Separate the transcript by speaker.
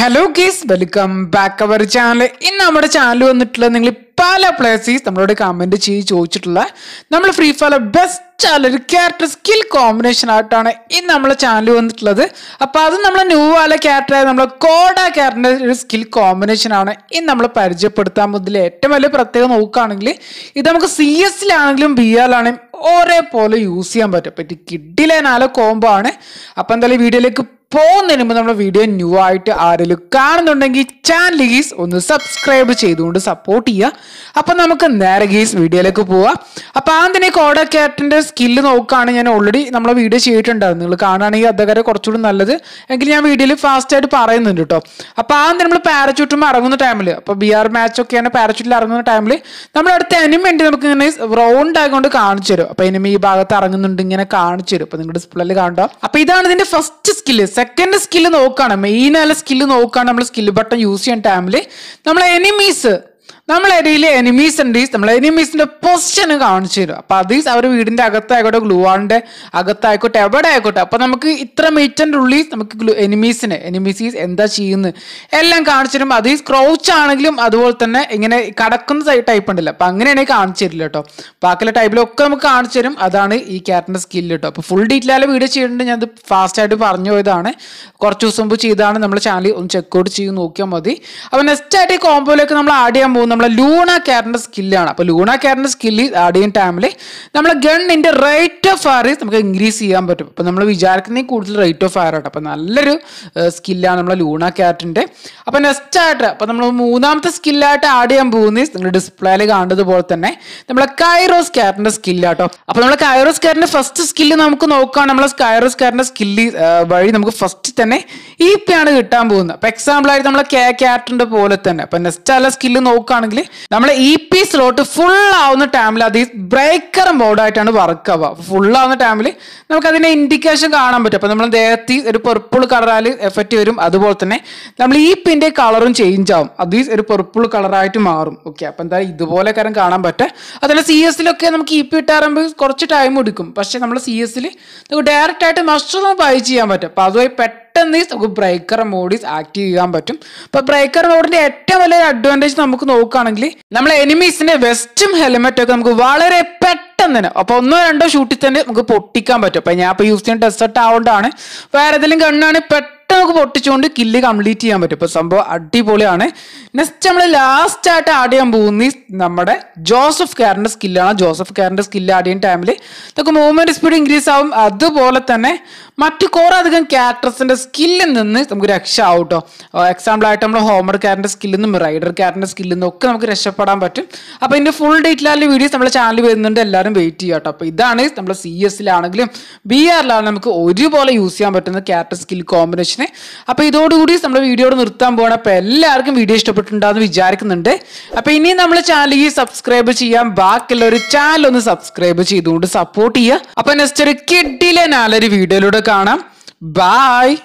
Speaker 1: hello guys welcome back our channel ഇന്ന് നമ്മുടെ channel വന്നിട്ടുള്ള നിങ്ങൾ പല പ്ലേസീസ് നമ്മളോട് കമൻറ്റ് ചെയ്ത് ചോദിച്ചിട്ടുള്ള നമ്മൾ ഫ്രീ ഫയർ ബെസ്റ്റ് ആയ ഒരു ക്യാരക്ടർ സ്കിൽ കോമ്പിനേഷൻ ആയിട്ടാണ് ഇന്ന് നമ്മളെ ചാനൽ വന്നിട്ടുള്ളത് അപ്പോൾ അത് നമ്മളെ ന്യൂ ആയ ക്യാരക്ടറായ നമ്മളെ കോഡ ക്യാരക്ടറിൻ്റെ ഒരു സ്കിൽ കോമ്പിനേഷൻ ആണ് ഇന്ന് നമ്മൾ പരിചയപ്പെടുത്താൻ മുതൽ ഏറ്റവും വലിയ പ്രത്യേകം നോക്കുകയാണെങ്കിൽ ഇത് നമുക്ക് സി എസിലാണെങ്കിലും ബി ആണെങ്കിലും ഒരേപോലെ യൂസ് ചെയ്യാൻ പറ്റും അപ്പം ഇത് കിഡിലെ നാല് കോംബോ ആണ് അപ്പോൾ എന്തായാലും വീഡിയോയിലേക്ക് പോകുന്നതിന് മുമ്പ് നമ്മുടെ വീഡിയോ ന്യൂ ആയിട്ട് ആരെങ്കിലും കാണുന്നുണ്ടെങ്കിൽ ചാനൽ ഗീസ് ഒന്ന് സബ്സ്ക്രൈബ് ചെയ്തുകൊണ്ട് സപ്പോർട്ട് ചെയ്യുക അപ്പം നമുക്ക് നേരെ ഗീസ് വീഡിയോയിലേക്ക് പോവാം അപ്പം ആദ്യം കോഡ ക്യാറ്റിൻ്റെ സ്കില്ല് നോക്കുകയാണ് ഞാൻ ഓൾറെഡി നമ്മളെ വീഡിയോ ചെയ്തിട്ടുണ്ടായിരുന്നു നിങ്ങൾ കാണുകയാണെങ്കിൽ അതൊക്കെ കുറച്ചുകൂടി നല്ലത് എങ്കിൽ ഞാൻ വീഡിയോയിൽ ഫാസ്റ്റായിട്ട് പറയുന്നുണ്ട് കേട്ടോ അപ്പം ആദ്യം നമ്മൾ പാരച്യൂട്ടുമ്പോൾ ഇറങ്ങുന്ന ടൈമിൽ അപ്പോൾ ബി ആർ മാച്ചൊക്കെയാണ് പാരച്യൂട്ടിൽ ഇറങ്ങുന്ന ടൈമിൽ നമ്മുടെ അടുത്ത എനിമിൻ്റെ നമുക്ക് ഇങ്ങനെ റൗണ്ട് ആയിക്കൊണ്ട് കാണിച്ചു തരും അപ്പം എനിമി ഈ ഭാഗത്ത് ഇറങ്ങുന്നുണ്ട് ഇങ്ങനെ കാണിച്ചു തരും അപ്പോൾ നിങ്ങളുടെ സ്പ്ലെല്ല് കാണുക അപ്പം ഇതാണ് ഇതിൻ്റെ ഫസ്റ്റ് സ്കില്ല് സെക്കൻഡ് സ്കില്ല് നോക്കുകയാണ് മെയിൻ ആയ സ്കില്ല് നോക്കുകയാണ് നമ്മൾ സ്കില്ല് ബട്ടൺ യൂസ് ചെയ്യുന്ന ടൈമിൽ നമ്മൾ എനിമീസ് നമ്മളെ ഇടയിൽ എനിമീസ് ഉണ്ട് നമ്മളെ എനിമീസിന്റെ പൊസിഷൻ കാണിച്ചു തരും അപ്പൊ അത് അവർ വീടിന്റെ അകത്തായിക്കോട്ടെ ഗ്ലൂവാണിന്റെ അകത്തായിക്കോട്ടെ എവിടെ ആയിക്കോട്ടെ അപ്പൊ നമുക്ക് ഇത്ര മീറ്ററിന്റെ ഉള്ളിൽ നമുക്ക് ഗ്ലൂ എനിമീസിന് എനിമീസീസ് എന്താ ചെയ്യുന്നത് എല്ലാം കാണിച്ചു തരും അത് ക്രൗച്ച് ആണെങ്കിലും അതുപോലെ തന്നെ ഇങ്ങനെ കടക്കുന്ന ടൈപ്പ് ഉണ്ടല്ലോ അപ്പൊ അങ്ങനെയാണെങ്കിൽ കാണിച്ചു തരില്ല കേട്ടോ ബാക്കിയുള്ള ടൈപ്പിലൊക്കെ നമുക്ക് കാണിച്ചു തരും അതാണ് ഈ ക്യാരറ്റിന്റെ സ്കില്ല് കേട്ടോ അപ്പൊ ഫുൾ ഡീറ്റെയിൽ വീഡിയോ ചെയ്യേണ്ടത് ഞാൻ അത് ഫാസ്റ്റ് ആയിട്ട് പറഞ്ഞു പോയതാണ് കുറച്ച് ദിവസം മുമ്പ് ചെയ്താണ് നമ്മൾ ചാനൽ ഒന്ന് ചെക്കൗട്ട് ചെയ്ത് നോക്കിയാൽ മതി അപ്പൊ നെക്സ്റ്റ് ആയിട്ട് ഈ കോമ്പോയിലേക്ക് നമ്മൾ ആഡ് ചെയ്യാൻ പോകുന്ന നമ്മളെ ലൂണ കാരൻ്റെ സ്കില്ലാണ് അപ്പോൾ ലൂണ കാരൻ്റെ സ്കില്ല് ആഡ് ചെയ്യുന്ന ടൈമിൽ നമ്മളെ ഗണ്ണിൻ്റെ റേറ്റ് ഓഫ് ഫയർ നമുക്ക് ഇൻക്രീസ് ചെയ്യാൻ പറ്റും അപ്പോൾ നമ്മൾ വിചാരിക്കുന്നതിൽ കൂടുതൽ റേറ്റ് ഓഫ് ഫയർ ആട്ടോ അപ്പോൾ നല്ലൊരു സ്കില്ലാണ് നമ്മളെ ലൂണ കാരറ്റിൻ്റെ അപ്പോൾ നെക്സ്റ്റ് ആയിട്ട് അപ്പോൾ നമ്മൾ മൂന്നാമത്തെ സ്കില്ലായിട്ട് ആഡ് ചെയ്യാൻ പോകുന്നത് നിങ്ങൾ ഡിസ്പ്ലേയിൽ കാണുന്നതുപോലെ തന്നെ നമ്മളെ കൈറോസ് കാരറ്റിൻ്റെ സ്കില്ലാട്ടോ അപ്പോൾ നമ്മളെ കൈറോസ് കാരറ്റിൻ്റെ ഫസ്റ്റ് സ്കില്ല് നമുക്ക് നോക്കുകയാണ് നമ്മളെ കൈറോസ് കാരറ്റിൻ്റെ സ്കില്ല് വഴി നമുക്ക് ഫസ്റ്റ് തന്നെ ഇ e പി ആണ് കിട്ടാൻ പോകുന്നത് അപ്പോൾ എക്സാമ്പിൾ ആയിട്ട് നമ്മളെ കെ ക്യാരറ്റിൻ്റെ പോലെ തന്നെ അപ്പോൾ നെക്സ്റ്റ് ആ സ്കില്ല് നോക്കുകയാണെങ്കിൽ ആണെങ്കിൽ നമ്മൾ ഇ പി സ്ലോട്ട് ഫുൾ ആവുന്ന ടൈമിൽ അത് ഈ ബ്രേക്കർ മോഡായിട്ടാണ് വർക്ക് ആവുക ഫുൾ ആവുന്ന ടൈമിൽ നമുക്ക് അതിന്റെ ഇൻഡിക്കേഷൻ കാണാൻ പറ്റും അപ്പോൾ നമ്മൾ ദേഹത്തിൽ ഒരു പെർപ്പിൾ കളറാൽ എഫക്റ്റ് വരും അതുപോലെ തന്നെ നമ്മൾ ഈ പിൻ്റെ കളറും ചേഞ്ച് ആവും അത് ഒരു പെർപ്പിൾ കളറായിട്ട് മാറും ഓക്കെ അപ്പോൾ എന്താ ഇതുപോലെ കാര്യം കാണാൻ പറ്റുക അതുപോലെ സി എസിലൊക്കെ നമുക്ക് ഇ e പി ഇട്ടാറുമ്പോൾ കുറച്ച് ടൈം എടുക്കും പക്ഷേ നമ്മൾ സി എസിൽ നമുക്ക് ഡയറക്റ്റ് ആയിട്ട് മസ്റ്റർ ബൈ ചെയ്യാൻ പറ്റും അപ്പോൾ അതുമായി പെട്ടെന്ന് പെട്ടെന്ന് നമുക്ക് ബ്രേക്കർ മോഡീസ് ആക്റ്റീവ് ചെയ്യാൻ പറ്റും അപ്പോൾ ബ്രേക്കർ മോഡിന്റെ ഏറ്റവും വലിയ അഡ്വാൻറ്റേജ് നമുക്ക് നോക്കുകയാണെങ്കിൽ നമ്മൾ എനിമീസിന്റെ വെസ്റ്റും ഹെൽമെറ്റും ഒക്കെ നമുക്ക് വളരെ പെട്ടെന്ന് തന്നെ അപ്പൊ ഒന്നോ രണ്ടോ ഷൂട്ടിൽ തന്നെ നമുക്ക് പൊട്ടിക്കാൻ പറ്റും അപ്പൊ ഞാൻ ഇപ്പൊ യൂസ് ചെയ്യുന്ന ടെസ്റ്റ് ആവുകൊണ്ടാണ് വേറെ ഏതെങ്കിലും കണ്ണാണ് പെട്ടെന്ന് നമുക്ക് പൊട്ടിച്ചുകൊണ്ട് കില്ല് കംപ്ലീറ്റ് ചെയ്യാൻ പറ്റും ഇപ്പൊ സംഭവം അടിപൊളിയാണ് നെക്സ്റ്റ് നമ്മൾ ലാസ്റ്റ് ആയിട്ട് ആഡ് ചെയ്യാൻ പോകുന്ന നമ്മുടെ ജോസഫ് കാറിന്റെ സ്കില്ലാണ് ജോസഫ് കാറിന്റെ സ്കില്ല് ആഡ് ചെയ്യുന്ന ടൈമിൽ നമുക്ക് മൂവ്മെന്റ് സ്പീഡ് ഇൻക്രീസ് ആവും അതുപോലെ തന്നെ മറ്റ് കുറെ അധികം ക്യാരക്ടേഴ്സിന്റെ സ്കില്ലിൽ നിന്ന് നമുക്ക് രക്ഷയാവും കേട്ടോ എക്സാമ്പിൾ ആയിട്ട് നമ്മൾ ഹോമർ കാറിന്റെ സ്കില്ലിൽ നിന്നും റൈഡർ കാറിന്റെ സ്കില്ലിൽ നിന്നും ഒക്കെ നമുക്ക് രക്ഷപ്പെടാൻ പറ്റും അപ്പോൾ ഇതിന്റെ ഫുൾ ഡീറ്റെയിൽ വീഡിയോസ് നമ്മുടെ ചാനൽ വരുന്നുണ്ട് എല്ലാവരും വെയിറ്റ് ചെയ്യാം കേട്ടോ അപ്പോൾ ഇതാണ് നമ്മുടെ സി എസിലാണെങ്കിലും ബി ആറിലാണ് നമുക്ക് ഒരുപോലെ യൂസ് ചെയ്യാൻ പറ്റുന്ന ക്യാരക്ടർ സ്കിൽ കോമ്പിനേഷൻ അപ്പോൾ ഇതോടുകൂടി നമ്മുടെ വീഡിയോയോട് നിർത്താൻ പോകണം അപ്പോൾ എല്ലാവർക്കും വീഡിയോ ഇഷ്ടപ്പെട്ടു ഇഷ്ടപ്പെട്ടിട്ടുണ്ടാന്ന് വിചാരിക്കുന്നുണ്ട് അപ്പോൾ ഇനി നമ്മൾ ചാനൽ ഈ സബ്സ്ക്രൈബ് ചെയ്യാം ബാക്കിയുള്ള ഒരു ചാനൽ ഒന്ന് സബ്സ്ക്രൈബ് ചെയ്തുകൊണ്ട് സപ്പോർട്ട് ചെയ്യുക അപ്പൊ നെക്സ്റ്റ് ഒരു കിഡിലെ നാലൊരു വീഡിയോയിലൂടെ കാണാം ബായ്